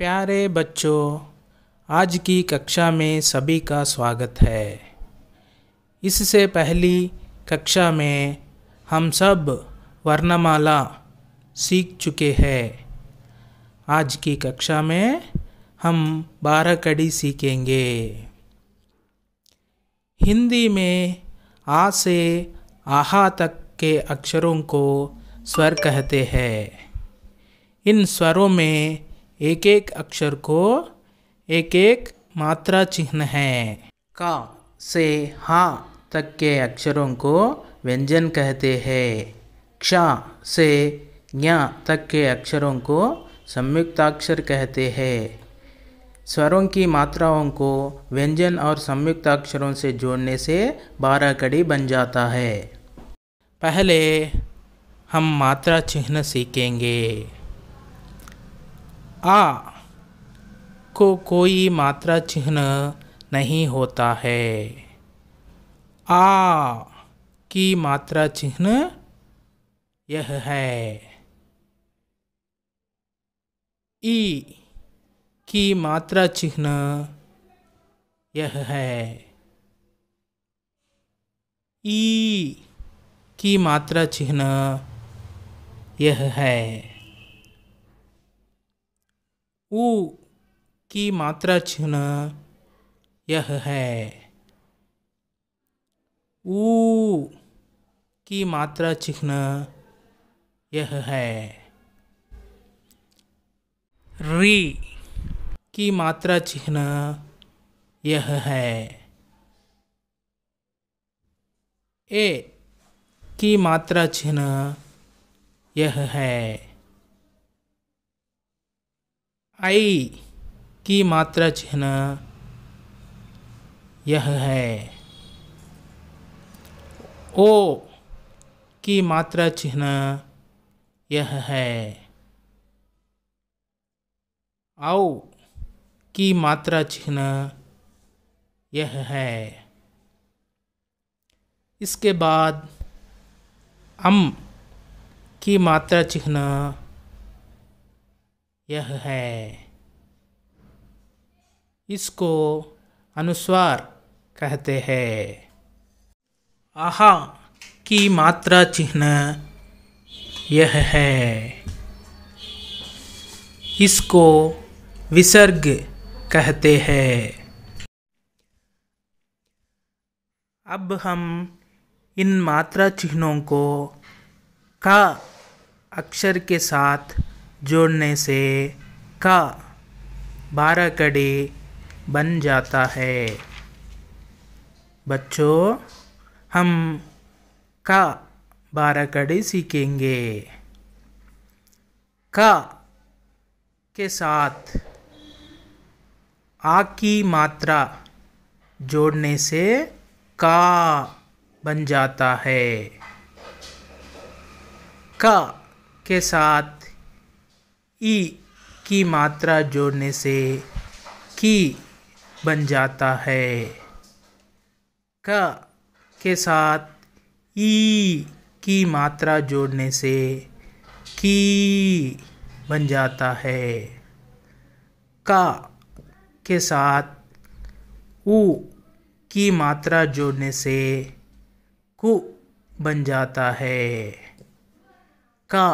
प्यारे बच्चों आज की कक्षा में सभी का स्वागत है इससे पहली कक्षा में हम सब वर्णमाला सीख चुके हैं आज की कक्षा में हम बारह कड़ी सीखेंगे हिंदी में आ से आहा तक के अक्षरों को स्वर कहते हैं इन स्वरों में एक एक अक्षर को एक एक मात्रा चिन्ह है का से हा तक के अक्षरों को व्यंजन कहते हैं क्ष से ज्ञ तक के अक्षरों को संयुक्ताक्षर कहते हैं स्वरों की मात्राओं को व्यंजन और संयुक्त अक्षरों से जोड़ने से बारह कड़ी बन जाता है पहले हम मात्रा चिन्ह सीखेंगे आ को कोई मात्रा चिन्ह नहीं होता है आ की मात्रा चिन्ह यह है ई की मात्रा चिन्ह यह है ई की मात्रा चिन्ह यह है उ की मात्रा चिन्ह यह है ऊ की मात्रा चिन्ह यह है री की मात्रा चिन्ह यह है ए की मात्रा चिन्ह यह है आई की मात्रा चिन्ह यह है ओ की मात्रा चिन्ह यह है आओ की मात्रा चिन्ह यह है इसके बाद अम की मात्रा चिन्ह यह है इसको अनुस्वार कहते हैं आहा की मात्रा चिन्ह यह है इसको विसर्ग कहते हैं अब हम इन मात्रा चिन्हों को का अक्षर के साथ जोड़ने से का बारह कड़ी बन जाता है बच्चों हम का बारह कड़ी सीखेंगे का के साथ आ की मात्रा जोड़ने से का बन जाता है का के साथ ई की मात्रा जोड़ने से की बन जाता है क के साथ ई की मात्रा जोड़ने से की बन जाता है का के साथ उ की मात्रा जोड़ने से कु बन जाता है का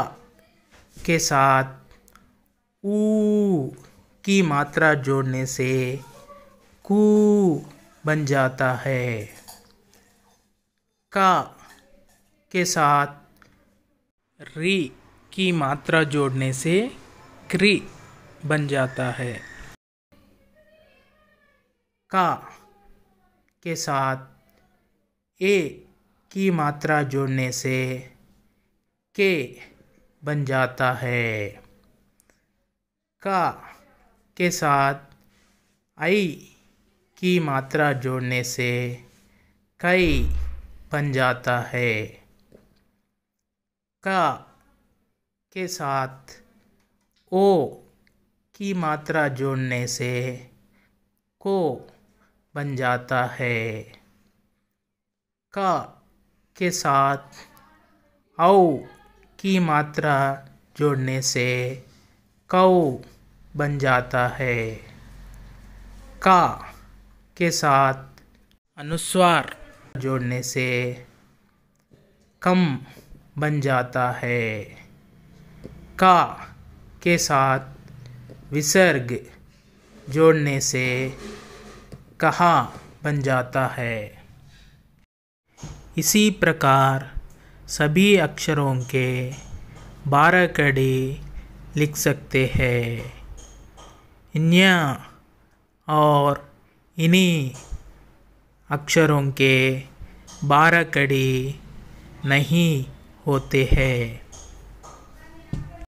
के साथ ऊ की मात्रा जोड़ने से कू बन जाता है का के साथ री की मात्रा जोड़ने से क्री बन जाता है का के साथ ए की मात्रा जोड़ने से के बन जाता है का के साथ आई की मात्रा जोड़ने से कई बन जाता है का के साथ ओ की मात्रा जोड़ने से को बन जाता है का के साथ औ की मात्रा जोड़ने से कौ बन जाता है का के साथ अनुस्वार जोड़ने से कम बन जाता है का के साथ विसर्ग जोड़ने से कहा बन जाता है इसी प्रकार सभी अक्षरों के बारह कड़ी लिख सकते हैं न्या और इन्हीं अक्षरों के बारह कड़ी नहीं होते हैं